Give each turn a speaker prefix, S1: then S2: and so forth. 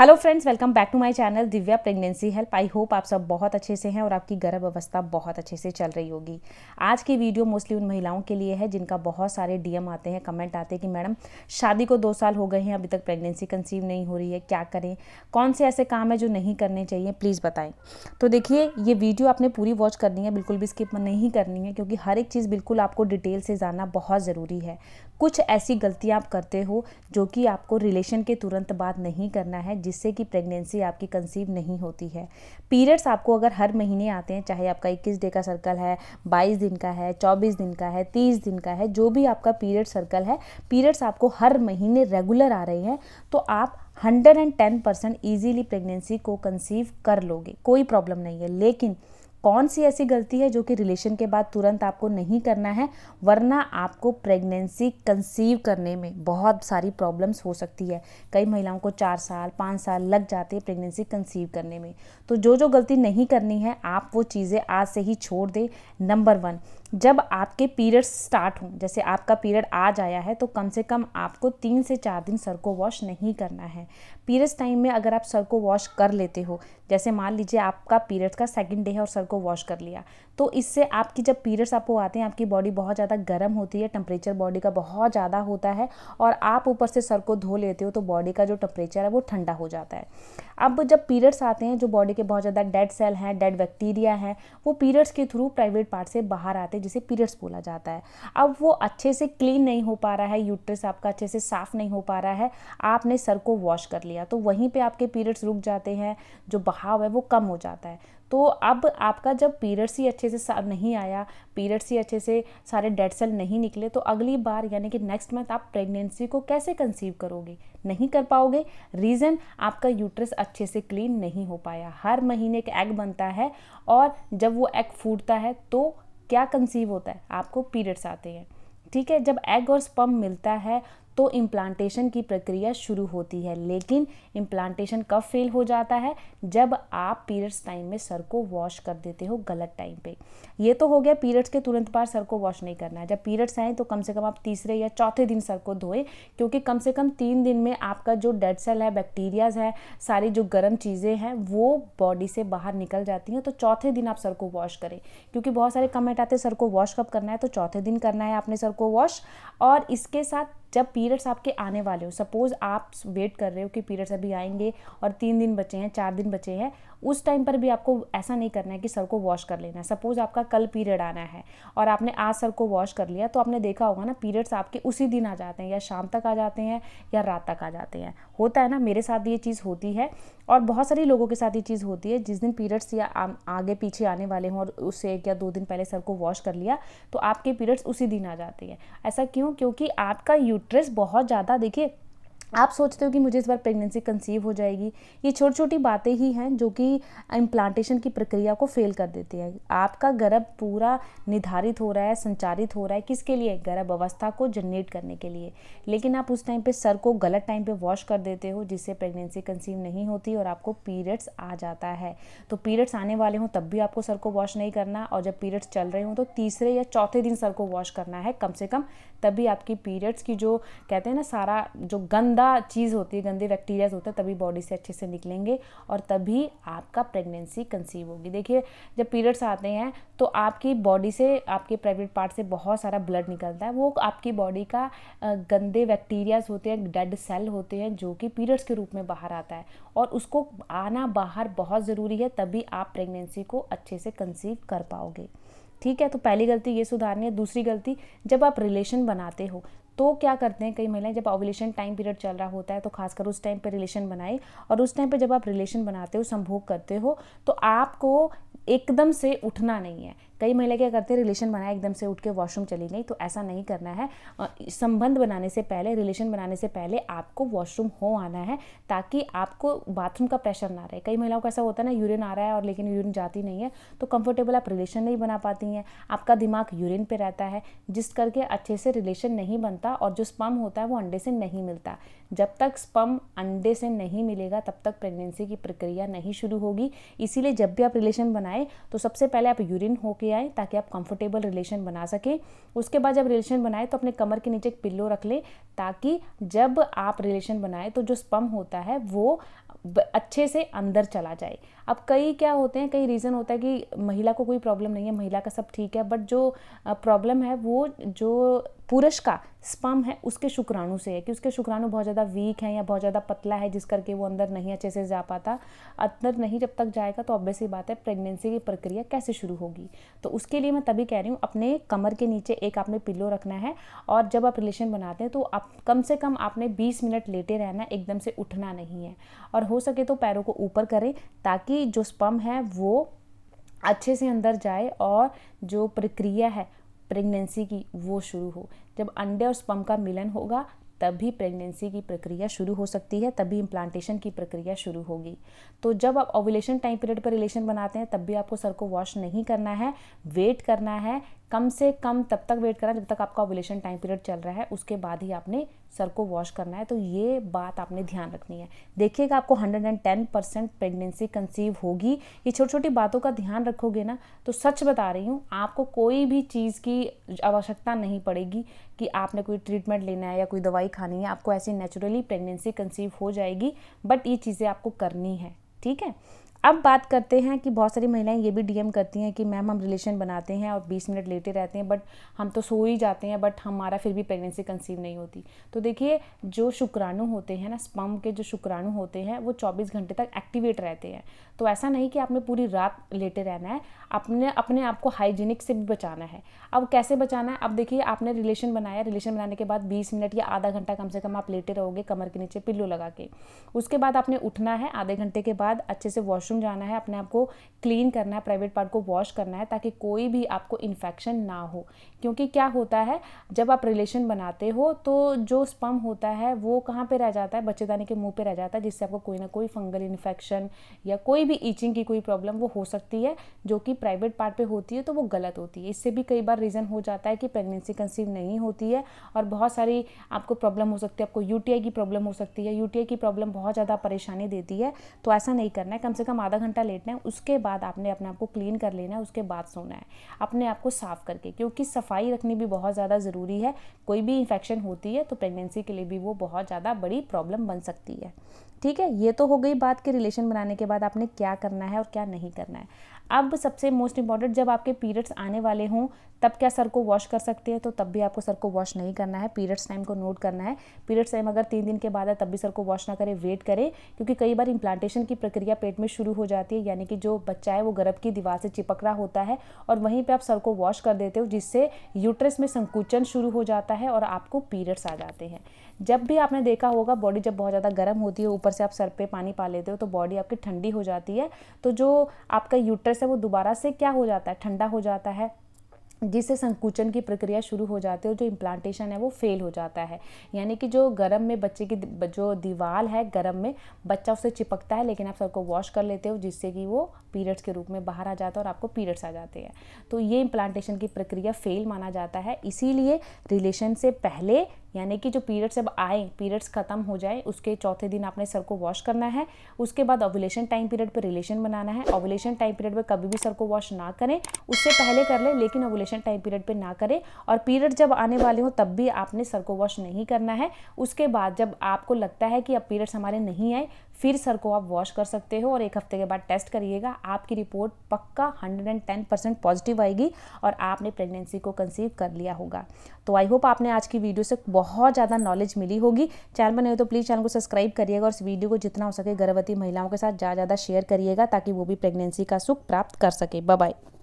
S1: hello friends welcome back to my channel Divya pregnancy help I hope आप सब बहुत अच्छे से हैं और आपकी गर्भ अवस्था बहुत अच्छे से चल रही होगी आज की वीडियो मोस्टली उन महिलाओं के लिए है जिनका बहुत सारे डीएम आते हैं कमेंट आते हैं कि मैडम शादी को दो साल हो गए हैं अभी तक प्रेगनेंसी कंसीव नहीं हो रही है क्या करें कौन से ऐसे काम है जो नहीं करने चाहिए प्लीज़ बताएं तो देखिए ये वीडियो आपने पूरी वॉच करनी है बिल्कुल भी स्किप नहीं करनी है क्योंकि हर एक चीज़ बिल्कुल आपको डिटेल से जानना बहुत ज़रूरी है कुछ ऐसी गलतियाँ आप करते हो जो कि आपको रिलेशन के तुरंत बाद नहीं करना है जिससे कि प्रेगनेंसी आपकी कंसीव नहीं होती है पीरियड्स आपको अगर हर महीने आते हैं चाहे आपका इक्कीस डे का सर्कल है बाईस दिन का है चौबीस दिन का है तीस दिन का है जो भी आपका पीरियड सर्कल है पीरियड्स आपको हर महीने रेगुलर आ रहे हैं तो आप hundred and ten percent easily pregnancy को कंसीव कर लोगे कोई प्रॉब्लम नहीं है लेकिन कौन सी ऐसी गलती है जो कि रिलेशन के बाद तुरंत आपको नहीं करना है वरना आपको प्रेगनेंसी कंसीव करने में बहुत सारी प्रॉब्लम्स हो सकती है कई महिलाओं को चार साल पाँच साल लग जाते हैं प्रेगनेंसी कंसीव करने में तो जो जो गलती नहीं करनी है आप वो चीज़ें आज से ही छोड़ दें नंबर वन जब आपके पीरियड्स स्टार्ट हों जैसे आपका पीरियड आ जाया है तो कम से कम आपको तीन से चार दिन सर को वॉश नहीं करना है पीरियड्स टाइम में अगर आप सर को वॉश कर लेते हो जैसे मान लीजिए आपका पीरियड्स का सेकेंड डे है और सर को वॉश कर लिया तो इससे आपकी जब पीरियड्स आपको आते हैं आपकी बॉडी बहुत ज़्यादा गर्म होती है टेम्परेचर बॉडी का बहुत ज़्यादा होता है और आप ऊपर से सर को धो लेते हो तो बॉडी का जो टेम्परेचर है वो ठंडा हो जाता है अब जब पीरियड्स आते हैं जो बॉडी के बहुत ज़्यादा डेड सेल हैं डेड बैक्टीरिया हैं वो पीरियड्स के थ्रू प्राइवेट पार्ट से बाहर आते हैं जिसे पीरियड्स बोला जाता है अब वो अच्छे से क्लीन नहीं हो पा रहा है यूट्रस आपका अच्छे से साफ़ नहीं हो पा रहा है आपने सर को वॉश कर लिया तो वहीं पर आपके पीरियड्स रुक जाते हैं जो बहाव है वो कम हो जाता है तो अब आपका जब पीरियड्स ही अच्छे से नहीं आया पीरियड्स ही अच्छे से सारे डेड सेल नहीं निकले तो अगली बार यानी कि नेक्स्ट मंथ आप प्रेगनेंसी को कैसे कंसीव करोगे नहीं कर पाओगे रीज़न आपका यूट्रस अच्छे से क्लीन नहीं हो पाया हर महीने एक एग बनता है और जब वो एग फूटता है तो क्या कंसीव होता है आपको पीरियड्स आते हैं ठीक है जब एग और स्पम मिलता है तो इम्प्लांटेशन की प्रक्रिया शुरू होती है लेकिन इम्प्लांटेशन कब फेल हो जाता है जब आप पीरियड्स टाइम में सर को वॉश कर देते हो गलत टाइम पे ये तो हो गया पीरियड्स के तुरंत बाद सर को वॉश नहीं करना है जब पीरियड्स आए तो कम से कम आप तीसरे या चौथे दिन सर को धोएं क्योंकि कम से कम तीन दिन में आपका जो डेड सेल है बैक्टीरियाज है सारी जो गर्म चीज़ें हैं वो बॉडी से बाहर निकल जाती हैं तो चौथे दिन आप सर को वॉश करें क्योंकि बहुत सारे कमेंट आते हैं सर को वॉश कब करना है तो चौथे दिन करना है आपने सर को वॉश और इसके साथ जब पीरियड्स आपके आने वाले हो सपोज़ आप वेट कर रहे हो कि पीरियड्स अभी आएंगे और तीन दिन बचे हैं चार दिन बचे हैं उस टाइम पर भी आपको ऐसा नहीं करना है कि सर को वॉश कर लेना है सपोज़ आपका कल पीरियड आना है और आपने आज सर को वॉश कर लिया तो आपने देखा होगा ना पीरियड्स आपके उसी दिन आ जाते हैं या शाम तक आ जाते हैं या रात तक आ जाते हैं होता है ना मेरे साथ ये चीज़ होती है और बहुत सारे लोगों के साथ ये चीज़ होती है जिस दिन पीरियड्स या आगे पीछे आने वाले हों और उससे एक या दो दिन पहले सर को वॉश कर लिया तो आपके पीरियड्स उसी दिन आ जाते हैं ऐसा क्यों क्योंकि आपका यू यूट्रस बहुत ज़्यादा देखिए आप सोचते हो कि मुझे इस बार प्रेगनेंसी कंसीव हो जाएगी ये छोटी छोटी बातें ही हैं जो कि इम्प्लांटेशन की प्रक्रिया को फेल कर देती है आपका गर्भ पूरा निर्धारित हो रहा है संचारित हो रहा है किसके लिए गर्भ अवस्था को जनरेट करने के लिए लेकिन आप उस टाइम पे सर को गलत टाइम पे वॉश कर देते हो जिससे प्रेगनेंसी कंसीव नहीं होती और आपको पीरियड्स आ जाता है तो पीरियड्स आने वाले हों तब भी आपको सर को वॉश नहीं करना और जब पीरियड्स चल रहे हों तो तीसरे या चौथे दिन सर को वॉश करना है कम से कम तभी आपकी पीरियड्स की जो कहते हैं ना सारा जो गंद गंदा चीज़ होती है गंदे बैक्टीरियाज होते हैं तभी बॉडी से अच्छे से निकलेंगे और तभी आपका प्रेगनेंसी कंसीव होगी देखिए जब पीरियड्स आते हैं तो आपकी बॉडी से आपके प्राइवेट पार्ट से बहुत सारा ब्लड निकलता है वो आपकी बॉडी का गंदे बैक्टीरियाज होते हैं डेड सेल होते हैं जो कि पीरियड्स के रूप में बाहर आता है और उसको आना बाहर बहुत ज़रूरी है तभी आप प्रेगनेंसी को अच्छे से कंसीव कर पाओगे ठीक है तो पहली गलती ये सुधारनी है दूसरी गलती जब आप रिलेशन बनाते हो तो क्या करते हैं कई महिलाएं जब ओवुलेशन टाइम पीरियड चल रहा होता है तो खासकर उस टाइम पर रिलेशन बनाए और उस टाइम पर जब आप रिलेशन बनाते हो संभोग करते हो तो आपको एकदम से उठना नहीं है कई महिला क्या करते हैं रिलेशन बनाए एकदम से उठ के वॉशरूम चली गई तो ऐसा नहीं करना है संबंध बनाने से पहले रिलेशन बनाने से पहले आपको वॉशरूम हो आना है ताकि आपको बाथरूम का प्रेशर ना रहे कई महिलाओं का ऐसा होता है ना यूरिन आ रहा है और लेकिन यूरिन जाती नहीं है तो कंफर्टेबल आप रिलेशन नहीं बना पाती हैं आपका दिमाग यूरिन पर रहता है जिस करके अच्छे से रिलेशन नहीं बनता और जो स्पम होता है वो अंडे से नहीं मिलता जब तक स्पम अंडे से नहीं मिलेगा तब तक प्रेगनेंसी की प्रक्रिया नहीं शुरू होगी इसीलिए जब भी आप रिलेशन बनाएं तो सबसे पहले आप यूरिन होके आए ताकि आप कंफर्टेबल रिलेशन बना सकें उसके बाद जब रिलेशन बनाए तो अपने कमर के नीचे एक पिल्लो रख लें ताकि जब आप रिलेशन बनाए तो जो स्पम होता है वो अच्छे से अंदर चला जाए अब कई क्या होते हैं कई रीज़न होता है कि महिला को कोई प्रॉब्लम नहीं है महिला का सब ठीक है बट जो प्रॉब्लम है वो जो पुरुष का स्पम है उसके शुक्राणु से है कि उसके शुक्राणु बहुत ज़्यादा वीक हैं या बहुत ज़्यादा पतला है जिस करके वो अंदर नहीं अच्छे से जा पाता अंदर नहीं जब तक जाएगा तो ही बात है प्रेगनेंसी की प्रक्रिया कैसे शुरू होगी तो उसके लिए मैं तभी कह रही हूँ अपने कमर के नीचे एक आपने पिल्लो रखना है और जब आप रिलेशन बनाते हैं तो आप कम से कम आपने बीस मिनट लेटे रहना एकदम से उठना नहीं है और हो सके तो पैरों को ऊपर करें ताकि ताकि जो स्पम है वो अच्छे से अंदर जाए और जो प्रक्रिया है प्रेगनेंसी की वो शुरू हो जब अंडे और स्पम का मिलन होगा तभी प्रेगनेंसी की प्रक्रिया शुरू हो सकती है तभी इम्प्लांटेशन की प्रक्रिया शुरू होगी तो जब आप ओवुलेशन टाइम पीरियड पर रिलेशन बनाते हैं तब भी आपको सर को वॉश नहीं करना है वेट करना है कम से कम तब तक वेट करना जब तक आपका ओवुलेशन टाइम पीरियड चल रहा है उसके बाद ही आपने सर को वॉश करना है तो ये बात आपने ध्यान रखनी है देखिएगा आपको 110 परसेंट प्रेगनेंसी कंसीव होगी ये छोटी छोटी बातों का ध्यान रखोगे ना तो सच बता रही हूँ आपको कोई भी चीज़ की आवश्यकता नहीं पड़ेगी कि आपने कोई ट्रीटमेंट लेना है या कोई दवाई खानी है आपको ऐसी नेचुरली प्रेगनेंसी कंसीव हो जाएगी बट ये चीज़ें आपको करनी है ठीक है अब बात करते हैं कि बहुत सारी महिलाएं ये भी डीएम करती हैं कि मैम हम रिलेशन बनाते हैं और 20 मिनट लेटे रहते हैं बट हम तो सो ही जाते हैं बट हमारा फिर भी प्रेगनेंसी कंसीव नहीं होती तो देखिए जो शुक्राणु होते हैं ना स्पम के जो शुक्राणु होते हैं वो 24 घंटे तक एक्टिवेट रहते हैं तो ऐसा नहीं कि आपने पूरी रात लेटे रहना है अपने अपने आप को हाइजीनिक से भी बचाना है अब कैसे बचाना है अब देखिए आपने रिलेशन बनाया रिलेशन बनाने के बाद बीस मिनट या आधा घंटा कम से कम आप लेटे रहोगे कमर के नीचे पिल्लू लगा के उसके बाद आपने उठना है आधे घंटे के बाद अच्छे से वॉश वॉशरूम जाना है अपने आप को क्लीन करना है प्राइवेट पार्ट को वॉश करना है ताकि कोई भी आपको इन्फेक्शन ना हो क्योंकि क्या होता है जब आप रिलेशन बनाते हो तो जो स्पम होता है वो कहाँ पे रह जाता है बच्चेदानी के मुंह पे रह जाता है जिससे आपको कोई ना कोई फंगल इन्फेक्शन या कोई भी ईचिंग की कोई प्रॉब्लम वो हो सकती है जो कि प्राइवेट पार्ट पर होती है तो वो गलत होती है इससे भी कई बार रीज़न हो जाता है कि प्रेगनेंसी कंसीव नहीं होती है और बहुत सारी आपको प्रॉब्लम हो सकती है आपको यू की प्रॉब्लम हो सकती है यू की प्रॉब्लम बहुत ज़्यादा परेशानी देती है तो ऐसा नहीं करना है कम से कम कम आधा घंटा लेटना है उसके बाद आपने अपने आप को क्लीन कर लेना है उसके बाद सोना है अपने आप को साफ़ करके क्योंकि सफाई रखनी भी बहुत ज़्यादा ज़रूरी है कोई भी इन्फेक्शन होती है तो प्रेगनेंसी के लिए भी वो बहुत ज़्यादा बड़ी प्रॉब्लम बन सकती है ठीक है ये तो हो गई बात कि रिलेशन बनाने के बाद आपने क्या करना है और क्या नहीं करना है अब सबसे मोस्ट इंपॉर्टेंट जब आपके पीरियड्स आने वाले हों तब क्या सर को वॉश कर सकते हैं तो तब भी आपको सर को वॉश नहीं करना है पीरियड्स टाइम को नोट करना है पीरियड्स टाइम अगर तीन दिन के बाद है तब भी सर को वॉश ना करें वेट करें क्योंकि कई बार इम्प्लांटेशन की प्रक्रिया पेट में शुरू हो जाती है यानी कि जो बच्चा है वो गर्भ की दीवार से चिपक रहा होता है और वहीं पर आप सर को वॉश कर देते हो जिससे यूट्रस में संकुचन शुरू हो जाता है और आपको पीरियड्स आ जाते हैं जब भी आपने देखा होगा बॉडी जब बहुत ज़्यादा गर्म होती है ऊपर से आप सर पे पानी पा लेते हो तो बॉडी आपकी ठंडी हो जाती है तो जो आपका यूट्रस है वो दोबारा से क्या हो जाता है ठंडा हो जाता है जिससे संकुचन की प्रक्रिया शुरू हो जाती है और जो इम्प्लांटेशन है वो फेल हो जाता है यानी कि जो गर्म में बच्चे की जो दीवार है गर्म में बच्चा उससे चिपकता है लेकिन आप सर को वॉश कर लेते हो जिससे कि वो पीरियड्स के रूप में बाहर आ जाता है और आपको पीरियड्स आ जाते हैं तो ये इम्प्लांटेशन की प्रक्रिया फेल माना जाता है इसीलिए रिलेशन से पहले यानी कि जो पीरियड्स अब आए पीरियड्स ख़त्म हो जाए उसके चौथे दिन आपने सर को वॉश करना है उसके बाद ओवुलेशन टाइम पीरियड पर रिलेशन बनाना है ओवुलेशन टाइम पीरियड पर कभी भी सर को वॉश ना करें उससे पहले कर लें लेकिन ओवुलेशन मेंस्ट्रुएशन टाइम पीरियड पे ना करें और पीरियड जब आने वाले हों तब भी आपने सर को वॉश नहीं करना है उसके बाद जब आपको लगता है कि अब पीरियड्स हमारे नहीं आए फिर सर को आप वॉश कर सकते हो और एक हफ्ते के बाद टेस्ट करिएगा आपकी रिपोर्ट पक्का 110 परसेंट पॉजिटिव आएगी और आपने प्रेगनेंसी को कंसीव कर लिया होगा तो आई होप आपने आज की वीडियो से बहुत ज़्यादा नॉलेज मिली होगी चैनल पर नहीं हो तो प्लीज़ चैनल को सब्सक्राइब करिएगा और इस वीडियो को जितना हो सके गर्भवती महिलाओं के साथ ज़्यादा ज़्यादा शेयर करिएगा ताकि वो भी प्रेगनेंसी का सुख प्राप्त कर सके बाय